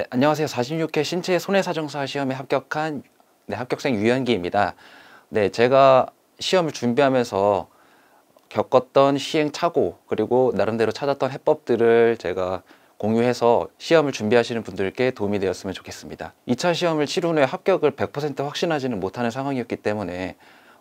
네, 안녕하세요. 46회 신체 손해사정사 시험에 합격한 네, 합격생 유현기입니다. 네, 제가 시험을 준비하면서 겪었던 시행착오 그리고 나름대로 찾았던 해법들을 제가 공유해서 시험을 준비하시는 분들께 도움이 되었으면 좋겠습니다. 2차 시험을 치른 후에 합격을 100% 확신하지는 못하는 상황이었기 때문에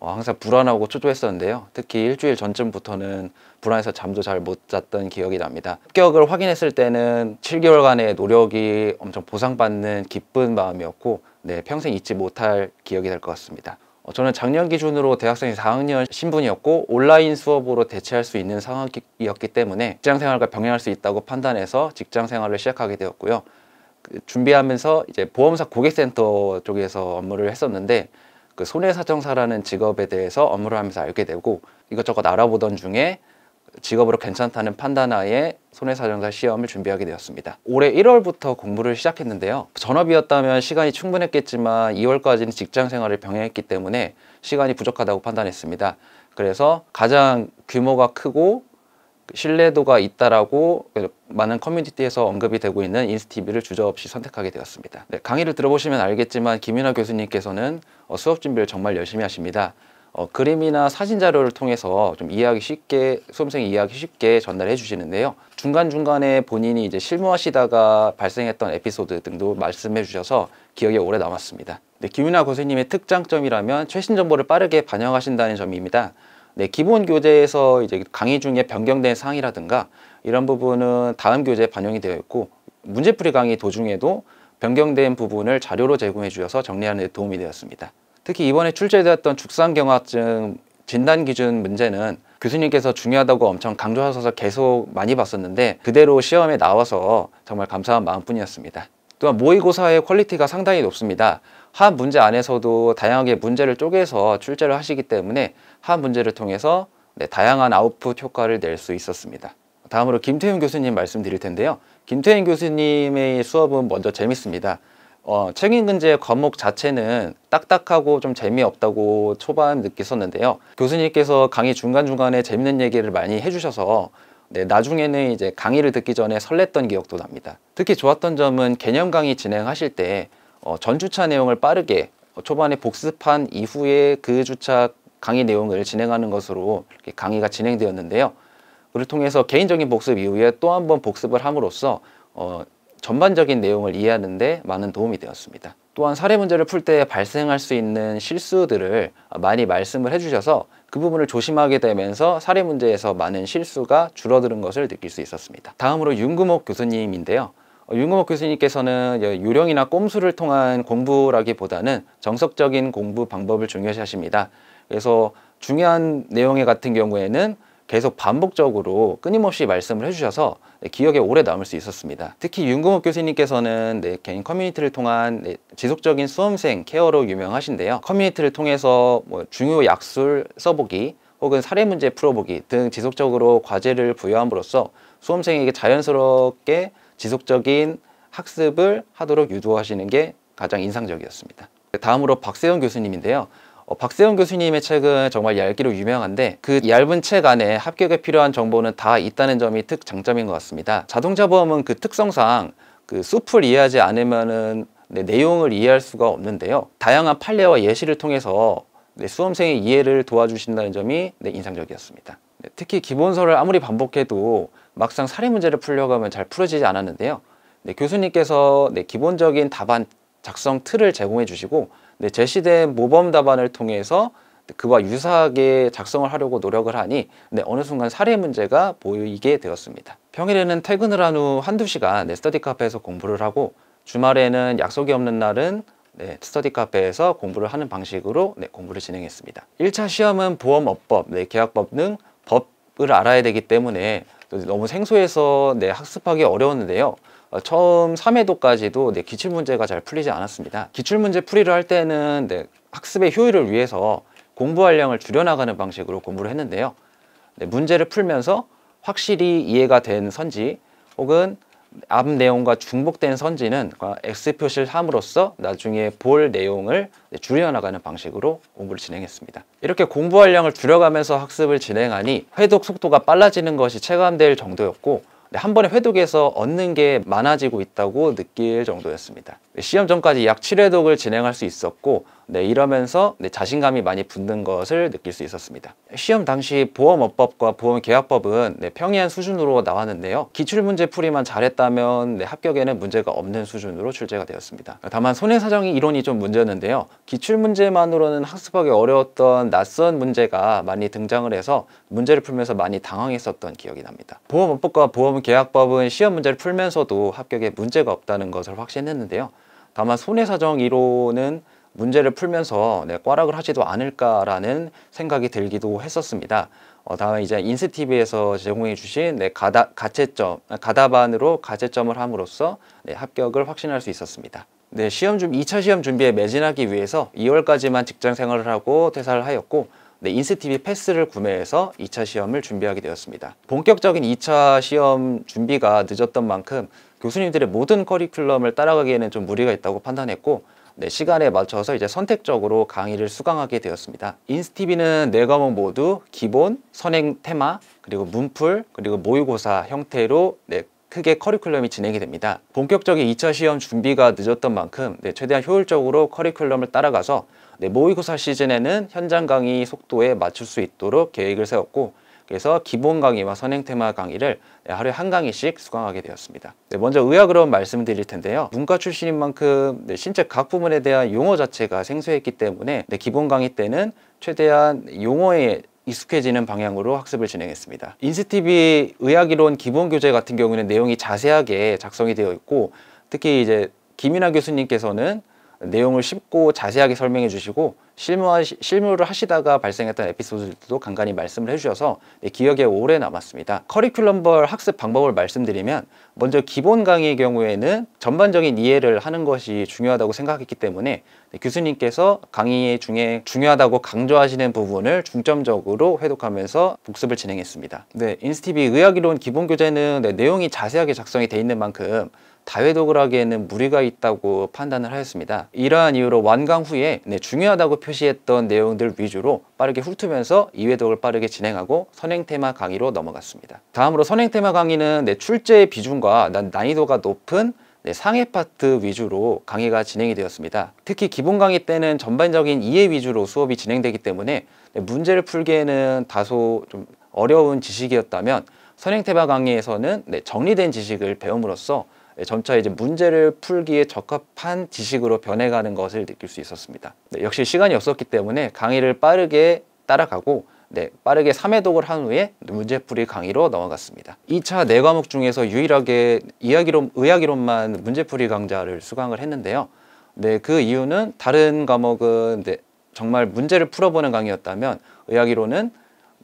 어, 항상 불안하고 초조했었는데요. 특히 일주일 전쯤부터는 불안해서 잠도 잘 못 잤던 기억이 납니다. 합격을 확인했을 때는 7개월간의 노력이 엄청 보상받는 기쁜 마음이었고 네, 평생 잊지 못할 기억이 될 것 같습니다. 어, 저는 작년 기준으로 대학생이 4학년 신분이었고 온라인 수업으로 대체할 수 있는 상황이었기 때문에 직장생활과 병행할 수 있다고 판단해서 직장생활을 시작하게 되었고요. 그 준비하면서 이제 보험사 고객센터 쪽에서 업무를 했었는데 그 손해사정사라는 직업에 대해서 업무를 하면서 알게 되고 이것저것 알아보던 중에 직업으로 괜찮다는 판단하에 손해사정사 시험을 준비하게 되었습니다. 올해 1월부터 공부를 시작했는데요. 전업이었다면 시간이 충분했겠지만 2월까지는 직장 생활을 병행했기 때문에 시간이 부족하다고 판단했습니다. 그래서 가장 규모가 크고 신뢰도가 있다라고 많은 커뮤니티에서 언급이 되고 있는 인스티비를 주저없이 선택하게 되었습니다. 네, 강의를 들어보시면 알겠지만 김윤아 교수님께서는 어, 수업 준비를 정말 열심히 하십니다. 어, 그림이나 사진 자료를 통해서 좀 이해하기 쉽게 수험생이 이해하기 쉽게 전달해 주시는데요. 중간중간에 본인이 이제 실무하시다가 발생했던 에피소드 등도 말씀해 주셔서 기억에 오래 남았습니다. 네, 김윤아 교수님의 특장점이라면 최신 정보를 빠르게 반영하신다는 점입니다. 네, 기본 교재에서 이제 강의 중에 변경된 사항이라든가 이런 부분은 다음 교재에 반영이 되어 있고 문제풀이 강의 도중에도 변경된 부분을 자료로 제공해 주셔서 정리하는 데 도움이 되었습니다. 특히 이번에 출제되었던 축산경화증 진단 기준 문제는 교수님께서 중요하다고 엄청 강조하셔서 계속 많이 봤었는데 그대로 시험에 나와서 정말 감사한 마음뿐이었습니다. 또한 모의고사의 퀄리티가 상당히 높습니다. 한 문제 안에서도 다양하게 문제를 쪼개서 출제를 하시기 때문에 한 문제를 통해서 네, 다양한 아웃풋 효과를 낼 수 있었습니다. 다음으로 김태윤 교수님 말씀드릴 텐데요. 김태윤 교수님의 수업은 먼저 재밌습니다. 어, 책임근제 과목 자체는 딱딱하고 좀 재미없다고 초반 느꼈었는데요. 교수님께서 강의 중간중간에 재밌는 얘기를 많이 해주셔서 네, 나중에는 이제 강의를 듣기 전에 설렜던 기억도 납니다. 특히 좋았던 점은 개념 강의 진행하실 때 어, 전 주차 내용을 빠르게 초반에 복습한 이후에 그 주차 강의 내용을 진행하는 것으로 이렇게 강의가 진행되었는데요. 그를 통해서 개인적인 복습 이후에 또 한 번 복습을 함으로써 어, 전반적인 내용을 이해하는 데 많은 도움이 되었습니다. 또한 사례 문제를 풀 때 발생할 수 있는 실수들을 많이 말씀을 해주셔서 그 부분을 조심하게 되면서 사례 문제에서 많은 실수가 줄어드는 것을 느낄 수 있었습니다. 다음으로 윤금옥 교수님인데요. 어, 윤금옥 교수님께서는 요령이나 꼼수를 통한 공부라기보다는 정석적인 공부 방법을 중요시 하십니다. 그래서 중요한 내용에 같은 경우에는 계속 반복적으로 끊임없이 말씀을 해주셔서 네, 기억에 오래 남을 수 있었습니다. 특히 윤금옥 교수님께서는 네, 개인 커뮤니티를 통한 네, 지속적인 수험생 케어로 유명하신데요. 커뮤니티를 통해서 뭐 중요 약술 써보기 혹은 사례 문제 풀어보기 등 지속적으로 과제를 부여함으로써 수험생에게 자연스럽게 지속적인 학습을 하도록 유도하시는 게 가장 인상적이었습니다. 다음으로 박세현 교수님인데요. 어, 박세현 교수님의 책은 정말 얇기로 유명한데 그 얇은 책 안에 합격에 필요한 정보는 다 있다는 점이 특 장점인 것 같습니다. 자동차 보험은 그 특성상 그 숲을 이해하지 않으면은 네, 내용을 이해할 수가 없는데요. 다양한 판례와 예시를 통해서 네, 수험생의 이해를 도와주신다는 점이 네, 인상적이었습니다. 네, 특히 기본서를 아무리 반복해도 막상 사례 문제를 풀려고 하면 잘 풀어지지 않았는데요. 네, 교수님께서 네, 기본적인 답안 작성 틀을 제공해 주시고 네, 제시된 모범 답안을 통해서 네, 그와 유사하게 작성을 하려고 노력을 하니 네, 어느 순간 사례 문제가 보이게 되었습니다. 평일에는 퇴근을 한 후 한두 시간 네, 스터디 카페에서 공부를 하고 주말에는 약속이 없는 날은 네, 스터디 카페에서 공부를 하는 방식으로 네, 공부를 진행했습니다. 1차 시험은 보험업법, 네, 계약법 등 법을 알아야 되기 때문에 너무 생소해서 네, 학습하기 어려웠는데요. 어, 처음 3회도까지도 네, 기출문제가 잘 풀리지 않았습니다. 기출문제 풀이를 할 때는 네, 학습의 효율을 위해서 공부 활량을 줄여나가는 방식으로 공부를 했는데요. 네, 문제를 풀면서 확실히 이해가 된 선지 혹은 앞 내용과 중복된 선지는 X 표시를 함으로써 나중에 볼 내용을 줄여나가는 방식으로 공부를 진행했습니다. 이렇게 공부할 양을 줄여가면서 학습을 진행하니 회독 속도가 빨라지는 것이 체감될 정도였고 네, 한 번에 회독에서 얻는 게 많아지고 있다고 느낄 정도였습니다. 시험 전까지 약 7회독을 진행할 수 있었고 네, 이러면서 네, 자신감이 많이 붙는 것을 느낄 수 있었습니다. 시험 당시 보험업법과 보험계약법은 네, 평이한 수준으로 나왔는데요. 기출문제 풀이만 잘했다면 네, 합격에는 문제가 없는 수준으로 출제가 되었습니다. 다만 손해사정이 이론이 좀 문제였는데요. 기출문제만으로는 학습하기 어려웠던 낯선 문제가 많이 등장을 해서 문제를 풀면서 많이 당황했었던 기억이 납니다. 보험업법과 보험계약법은 시험 문제를 풀면서도 합격에 문제가 없다는 것을 확신했는데요. 다만 손해사정 이론은 문제를 풀면서 네, 꽈락을 하지도 않을까라는 생각이 들기도 했었습니다. 어, 다음에 이제 인스티비에서 제공해 주신 네, 가다, 가채점, 아, 가다반으로 가채점을 함으로써 네, 합격을 확신할 수 있었습니다. 네, 시험 중, 2차 시험 준비에 매진하기 위해서 2월까지만 직장 생활을 하고 퇴사를 하였고 네, 인스티비 패스를 구매해서 2차 시험을 준비하게 되었습니다. 본격적인 2차 시험 준비가 늦었던 만큼 교수님들의 모든 커리큘럼을 따라가기에는 좀 무리가 있다고 판단했고 네, 시간에 맞춰서 이제 선택적으로 강의를 수강하게 되었습니다. 인스티비는 네 과목 모두 기본, 선행 테마, 그리고 문풀, 그리고 모의고사 형태로 네, 크게 커리큘럼이 진행이 됩니다. 본격적인 2차 시험 준비가 늦었던 만큼 네, 최대한 효율적으로 커리큘럼을 따라가서 네, 모의고사 시즌에는 현장 강의 속도에 맞출 수 있도록 계획을 세웠고 그래서 기본 강의와 선행 테마 강의를 하루에 한 강의씩 수강하게 되었습니다. 네, 먼저 의학으로 말씀드릴 텐데요. 문과 출신인 만큼 네, 신체 각 부분에 대한 용어 자체가 생소했기 때문에 네, 기본 강의 때는 최대한 용어에 익숙해지는 방향으로 학습을 진행했습니다. 인스티비 의학이론 기본 교재 같은 경우는 내용이 자세하게 작성이 되어 있고 특히 이제 김인아 교수님께서는 내용을 쉽고 자세하게 설명해 주시고 실무 하 실무를 하시다가 발생했던 에피소드들도 간간히 말씀을 해주셔서 네, 기억에 오래 남았습니다. 커리큘럼별 학습 방법을 말씀드리면 먼저 기본 강의의 경우에는 전반적인 이해를 하는 것이 중요하다고 생각했기 때문에 네, 교수님께서 강의 중에 중요하다고 강조하시는 부분을 중점적으로 회독하면서 복습을 진행했습니다. 네, 인스티비 의학이론 기본 교재는 네, 내용이 자세하게 작성이 돼 있는 만큼 다회독을 하기에는 무리가 있다고 판단을 하였습니다. 이러한 이유로 완강 후에 네, 중요하다고 표시했던 내용들 위주로 빠르게 훑으면서 이회독을 빠르게 진행하고 선행테마 강의로 넘어갔습니다. 다음으로 선행테마 강의는 네, 출제의 비중과 난이도가 높은 네, 상해 파트 위주로 강의가 진행이 되었습니다. 특히 기본 강의 때는 전반적인 이해 위주로 수업이 진행되기 때문에 네, 문제를 풀기에는 다소 좀 어려운 지식이었다면 선행테마 강의에서는 네, 정리된 지식을 배움으로써 예, 점차 이제 문제를 풀기에 적합한 지식으로 변해가는 것을 느낄 수 있었습니다. 네, 역시 시간이 없었기 때문에 강의를 빠르게 따라가고 네, 빠르게 3회독을 한 후에 문제풀이 강의로 넘어갔습니다. 2차 4과목 중에서 유일하게 이야기론, 의학이론만 문제풀이 강좌를 수강을 했는데요. 네, 그 이유는 다른 과목은 네, 정말 문제를 풀어보는 강의였다면 의학이론은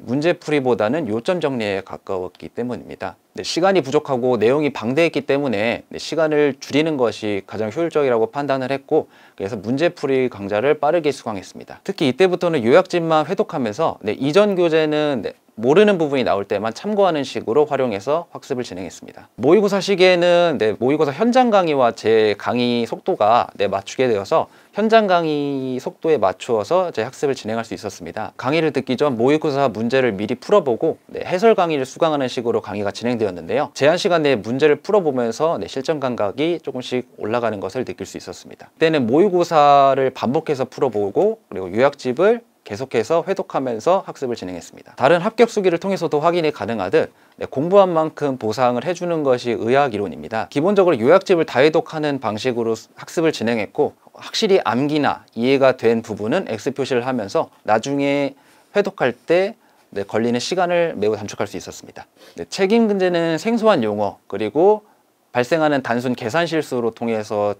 문제풀이보다는 요점 정리에 가까웠기 때문입니다. 네, 시간이 부족하고 내용이 방대했기 때문에 네, 시간을 줄이는 것이 가장 효율적이라고 판단을 했고 그래서 문제풀이 강좌를 빠르게 수강했습니다. 특히 이때부터는 요약집만 회독하면서 네, 이전 교재는 모르는 부분이 나올 때만 참고하는 식으로 활용해서 학습을 진행했습니다. 모의고사 시기에는 네, 모의고사 현장 강의와 제 강의 속도가 네, 맞추게 되어서 현장 강의 속도에 맞추어서 제 학습을 진행할 수 있었습니다. 강의를 듣기 전 모의고사 문제를 미리 풀어보고 네, 해설 강의를 수강하는 식으로 강의가 진행되었는데요. 제한 시간 내에 문제를 풀어보면서 네, 실전 감각이 조금씩 올라가는 것을 느낄 수 있었습니다. 그때는 모의고사를 반복해서 풀어보고 그리고 요약집을 계속해서 회독하면서 학습을 진행했습니다. 다른 합격 수기를 통해서도 확인이 가능하듯 네, 공부한 만큼 보상을 해주는 것이 의학 이론입니다. 기본적으로 요약집을 다회독하는 방식으로 학습을 진행했고 확실히 암기나 이해가 된 부분은 X 표시를 하면서 나중에 회독할 때 네, 걸리는 시간을 매우 단축할 수 있었습니다. 네, 책임 근제는 생소한 용어 그리고 발생하는 단순 계산 실수로 통해서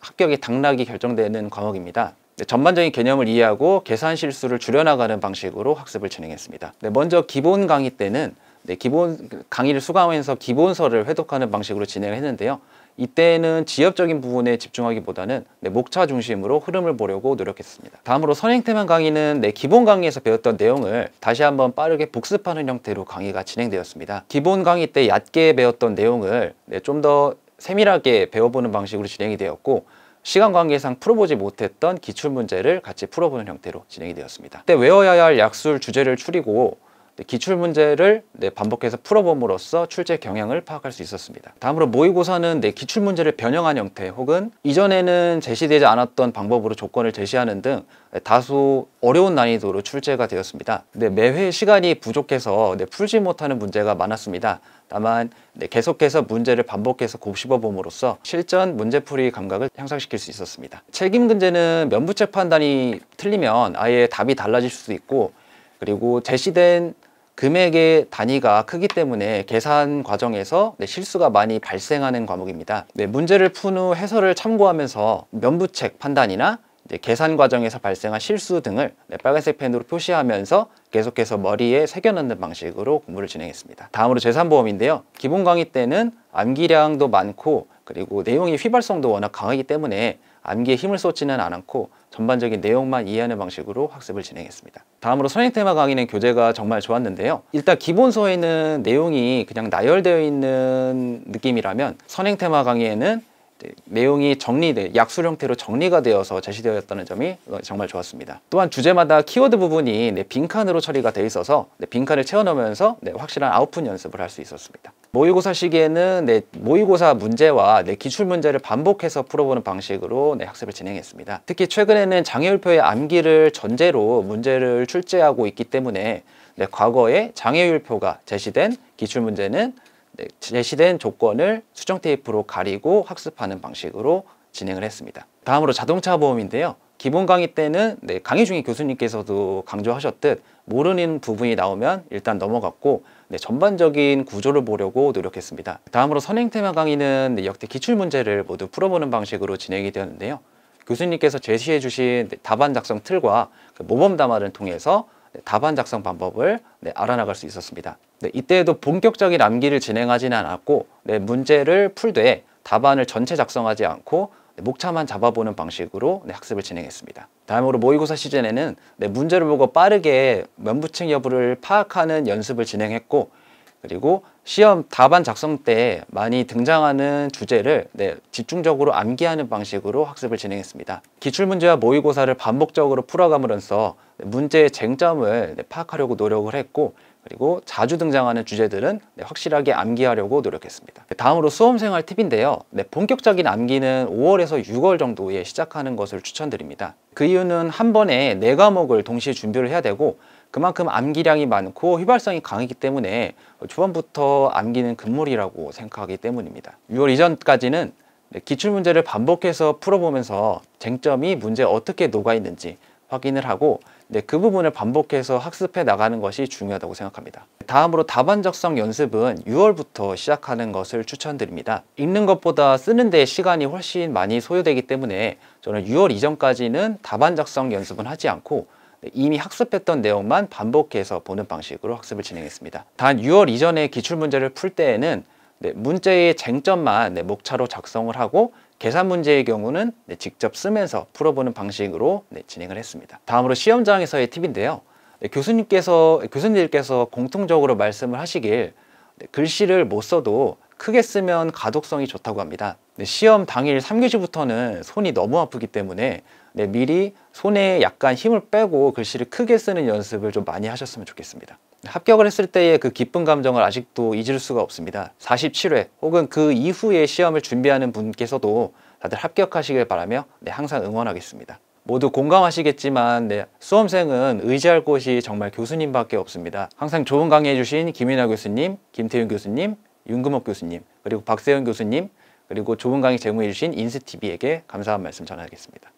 합격이 당락이 결정되는 과목입니다. 네, 전반적인 개념을 이해하고 계산 실수를 줄여나가는 방식으로 학습을 진행했습니다. 네, 먼저 기본 강의 때는 네, 기본 강의를 수강하면서 기본서를 회독하는 방식으로 진행을 했는데요. 이때는 지엽적인 부분에 집중하기보다는 네, 목차 중심으로 흐름을 보려고 노력했습니다. 다음으로 선행태만 강의는 네, 기본 강의에서 배웠던 내용을 다시 한번 빠르게 복습하는 형태로 강의가 진행되었습니다. 기본 강의 때 얕게 배웠던 내용을 네, 좀더 세밀하게 배워보는 방식으로 진행이 되었고 시간 관계상 풀어보지 못했던 기출문제를 같이 풀어보는 형태로 진행이 되었습니다. 그때 외워야 할 약술 주제를 추리고 네, 기출 문제를 네, 반복해서 풀어봄으로써 출제 경향을 파악할 수 있었습니다. 다음으로 모의고사는 네, 기출 문제를 변형한 형태 혹은 이전에는 제시되지 않았던 방법으로 조건을 제시하는 등 다소 어려운 난이도로 출제가 되었습니다. 근데 매 회 시간이 부족해서 풀지 못하는 문제가 많았습니다. 다만 계속해서 문제를 반복해서 곱씹어봄으로써 실전 문제풀이 감각을 향상시킬 수 있었습니다. 책임근제는 면부채 판단이 틀리면 아예 답이 달라질 수도 있고 그리고 제시된 금액의 단위가 크기 때문에 계산 과정에서 네, 실수가 많이 발생하는 과목입니다. 네, 문제를 푼 후 해설을 참고하면서 면부책 판단이나 계산 과정에서 발생한 실수 등을 네, 빨간색 펜으로 표시하면서 계속해서 머리에 새겨넣는 방식으로 공부를 진행했습니다. 다음으로 재산보험인데요 기본 강의 때는 암기량도 많고 그리고 내용이 휘발성도 워낙 강하기 때문에 암기에 힘을 쏟지는 않았고 전반적인 내용만 이해하는 방식으로 학습을 진행했습니다. 다음으로 선행 테마 강의는 교재가 정말 좋았는데요. 일단 기본서에는 내용이 그냥 나열되어 있는 느낌이라면 선행 테마 강의에는 네, 내용이 정리돼 네, 약술 형태로 정리가 되어서 제시되었다는 점이 정말 좋았습니다. 또한 주제마다 키워드 부분이 네, 빈칸으로 처리가 돼 있어서 빈칸을 채워넣으면서 확실한 아웃풋 연습을 할 수 있었습니다. 모의고사 시기에는 모의고사 문제와 기출 문제를 반복해서 풀어보는 방식으로 학습을 진행했습니다. 특히 최근에는 장애율표의 암기를 전제로 문제를 출제하고 있기 때문에 과거에 장애율표가 제시된 기출 문제는 네, 제시된 조건을 수정 테이프로 가리고 학습하는 방식으로 진행을 했습니다. 다음으로 자동차 보험인데요. 기본 강의 때는 네, 강의 중에 교수님께서도 강조하셨듯 모르는 부분이 나오면 일단 넘어갔고 네, 전반적인 구조를 보려고 노력했습니다. 다음으로 선행 테마 강의는 네, 역대 기출 문제를 모두 풀어보는 방식으로 진행이 되었는데요. 교수님께서 제시해 주신 네, 답안 작성 틀과 그 모범 담화를 통해서 네, 답안 작성 방법을 네, 알아나갈 수 있었습니다. 네, 이때에도 본격적인 암기를 진행하지는 않았고 네, 문제를 풀되 답안을 전체 작성하지 않고 네, 목차만 잡아보는 방식으로 네, 학습을 진행했습니다. 다음으로 모의고사 시즌에는 네, 문제를 보고 빠르게 면부층 여부를 파악하는 연습을 진행했고 그리고 시험 답안 작성 때 많이 등장하는 주제를 네, 집중적으로 암기하는 방식으로 학습을 진행했습니다. 기출문제와 모의고사를 반복적으로 풀어감으로써 네, 문제의 쟁점을 네, 파악하려고 노력을 했고 그리고 자주 등장하는 주제들은 네, 확실하게 암기하려고 노력했습니다. 네, 다음으로 수험생활 팁인데요. 네, 본격적인 암기는 5월에서 6월 정도에 시작하는 것을 추천드립니다. 그 이유는 한 번에 네 과목을 동시에 준비를 해야 되고 그만큼 암기량이 많고 휘발성이 강하기 때문에 초반부터 암기는 금물이라고 생각하기 때문입니다. 6월 이전까지는 네, 기출문제를 반복해서 풀어보면서 쟁점이 문제 어떻게 녹아있는지 확인을 하고 네, 그 부분을 반복해서 학습해 나가는 것이 중요하다고 생각합니다. 다음으로 답안 작성 연습은 6월부터 시작하는 것을 추천드립니다. 읽는 것보다 쓰는 데 시간이 훨씬 많이 소요되기 때문에 저는 6월 이전까지는 답안 작성 연습은 하지 않고 네, 이미 학습했던 내용만 반복해서 보는 방식으로 학습을 진행했습니다. 단 6월 이전에 기출문제를 풀 때에는 네, 문제의 쟁점만 네, 목차로 작성을 하고 계산 문제의 경우는 네, 직접 쓰면서 풀어보는 방식으로 네, 진행을 했습니다. 다음으로 시험장에서의 팁인데요. 네, 교수님께서, 교수님들께서 공통적으로 말씀을 하시길 네, 글씨를 못 써도 크게 쓰면 가독성이 좋다고 합니다. 네, 시험 당일 3교시부터는 손이 너무 아프기 때문에 네, 미리 손에 약간 힘을 빼고 글씨를 크게 쓰는 연습을 좀 많이 하셨으면 좋겠습니다. 합격을 했을 때의 그 기쁜 감정을 아직도 잊을 수가 없습니다. 47회 혹은 그 이후에 시험을 준비하는 분께서도 다들 합격하시길 바라며 네, 항상 응원하겠습니다. 모두 공감하시겠지만 네, 수험생은 의지할 곳이 정말 교수님밖에 없습니다. 항상 좋은 강의해 주신 김인아 교수님, 김태윤 교수님, 윤금옥 교수님, 그리고 박세현 교수님, 그리고 좋은 강의 제공해 주신 인스티비에게 감사한 말씀 전하겠습니다.